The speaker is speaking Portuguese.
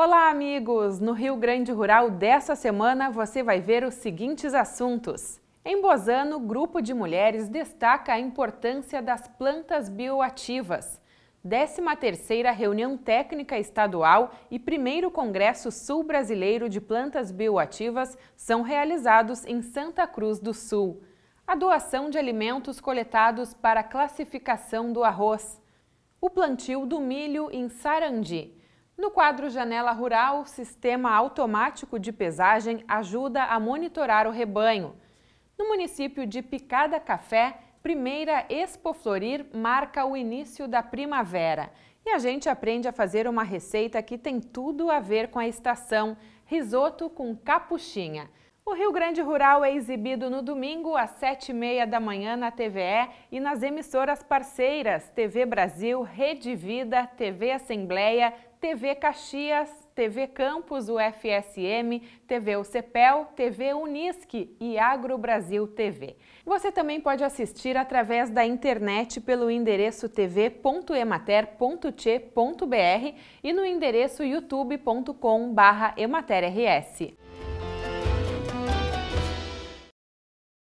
Olá, amigos! No Rio Grande Rural dessa semana você vai ver os seguintes assuntos. Em Bozano, grupo de mulheres destaca a importância das plantas bioativas. 13ª Reunião Técnica Estadual e 1 Congresso Sul Brasileiro de Plantas Bioativas são realizados em Santa Cruz do Sul. A doação de alimentos coletados para classificação do arroz. O plantio do milho em Sarandi. No quadro Janela Rural, o sistema automático de pesagem ajuda a monitorar o rebanho. No município de Picada Café, primeira Expo Florir marca o início da primavera. E a gente aprende a fazer uma receita que tem tudo a ver com a estação, risoto com capuchinha. O Rio Grande Rural é exibido no domingo às sete e meia da manhã na TVE e nas emissoras parceiras TV Brasil, Rede Vida, TV Assembleia, TV Caxias, TV Campos, UFSM, TV UCPEL, TV Unisque e Agro Brasil TV. Você também pode assistir através da internet pelo endereço tv.emater.t.br e no endereço youtube.com/ematerrs.